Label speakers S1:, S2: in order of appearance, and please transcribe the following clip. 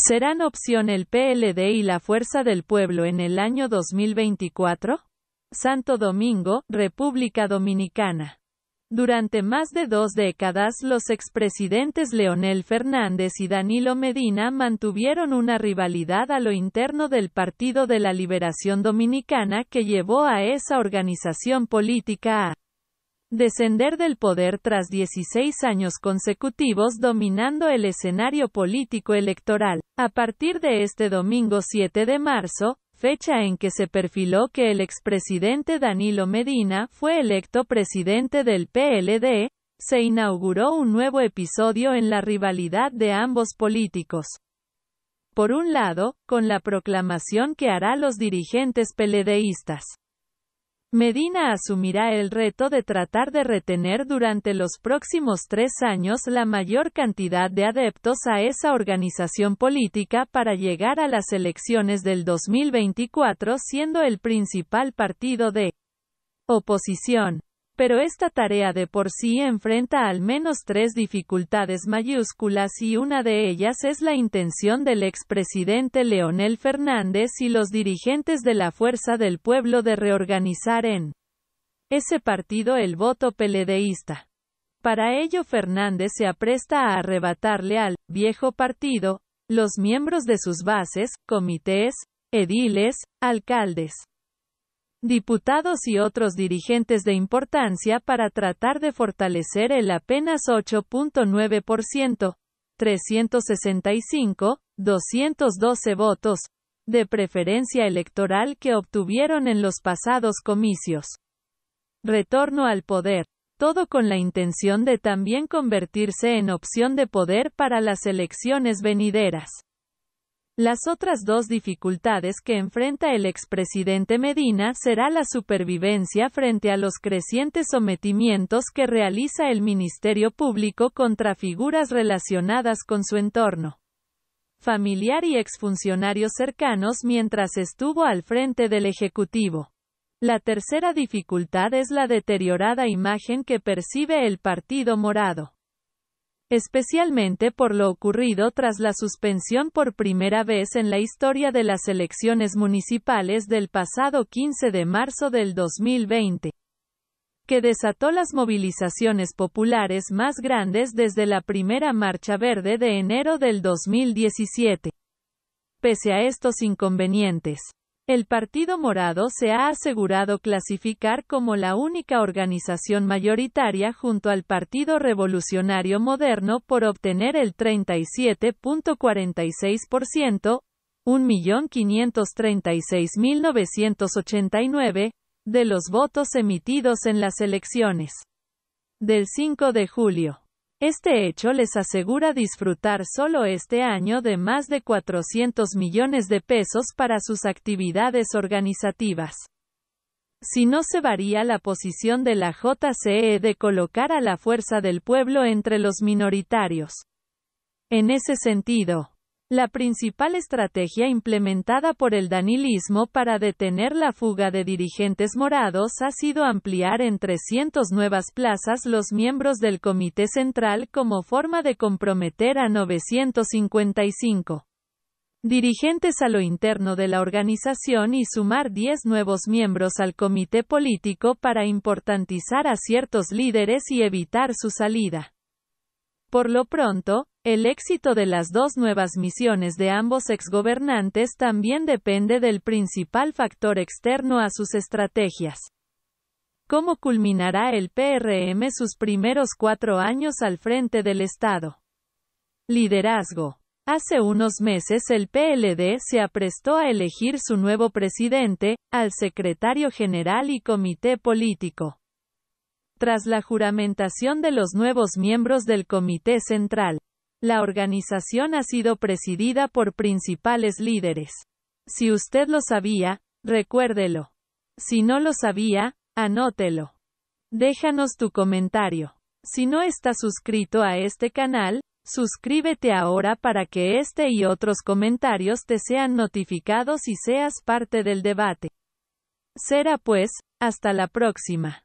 S1: ¿Serán opción el PLD y la Fuerza del Pueblo en el año 2024? Santo Domingo, República Dominicana. Durante más de dos décadas los expresidentes Leonel Fernández y Danilo Medina mantuvieron una rivalidad a lo interno del Partido de la Liberación Dominicana que llevó a esa organización política a descender del poder tras 16 años consecutivos dominando el escenario político electoral. A partir de este domingo 7 de marzo, fecha en que se perfiló que el expresidente Danilo Medina fue electo presidente del PLD, se inauguró un nuevo episodio en la rivalidad de ambos políticos. Por un lado, con la proclamación que hará los dirigentes peledeístas Medina asumirá el reto de tratar de retener durante los próximos tres años la mayor cantidad de adeptos a esa organización política para llegar a las elecciones del 2024 siendo el principal partido de oposición. Pero esta tarea de por sí enfrenta al menos tres dificultades mayúsculas y una de ellas es la intención del expresidente Leonel Fernández y los dirigentes de la Fuerza del Pueblo de reorganizar en ese partido el voto peledeísta. Para ello Fernández se apresta a arrebatarle al viejo partido los miembros de sus bases, comités, ediles, alcaldes diputados y otros dirigentes de importancia para tratar de fortalecer el apenas 8.9%, 365, 212 votos, de preferencia electoral que obtuvieron en los pasados comicios. Retorno al poder. Todo con la intención de también convertirse en opción de poder para las elecciones venideras. Las otras dos dificultades que enfrenta el expresidente Medina será la supervivencia frente a los crecientes sometimientos que realiza el Ministerio Público contra figuras relacionadas con su entorno familiar y exfuncionarios cercanos mientras estuvo al frente del Ejecutivo. La tercera dificultad es la deteriorada imagen que percibe el Partido Morado especialmente por lo ocurrido tras la suspensión por primera vez en la historia de las elecciones municipales del pasado 15 de marzo del 2020, que desató las movilizaciones populares más grandes desde la primera Marcha Verde de enero del 2017. Pese a estos inconvenientes, el Partido Morado se ha asegurado clasificar como la única organización mayoritaria junto al Partido Revolucionario Moderno por obtener el 37.46%, 1.536.989, de los votos emitidos en las elecciones del 5 de julio. Este hecho les asegura disfrutar solo este año de más de 400 millones de pesos para sus actividades organizativas. Si no se varía la posición de la JCE de colocar a la fuerza del pueblo entre los minoritarios. En ese sentido, la principal estrategia implementada por el danilismo para detener la fuga de dirigentes morados ha sido ampliar en 300 nuevas plazas los miembros del Comité Central como forma de comprometer a 955 dirigentes a lo interno de la organización y sumar 10 nuevos miembros al comité político para importantizar a ciertos líderes y evitar su salida. Por lo pronto, el éxito de las dos nuevas misiones de ambos exgobernantes también depende del principal factor externo a sus estrategias. ¿Cómo culminará el PRM sus primeros cuatro años al frente del Estado? Liderazgo. Hace unos meses el PLD se aprestó a elegir su nuevo presidente, al secretario general y comité político. Tras la juramentación de los nuevos miembros del comité central, la organización ha sido presidida por principales líderes. Si usted lo sabía, recuérdelo. Si no lo sabía, anótelo. Déjanos tu comentario. Si no estás suscrito a este canal, suscríbete ahora para que este y otros comentarios te sean notificados y seas parte del debate. Será pues, hasta la próxima.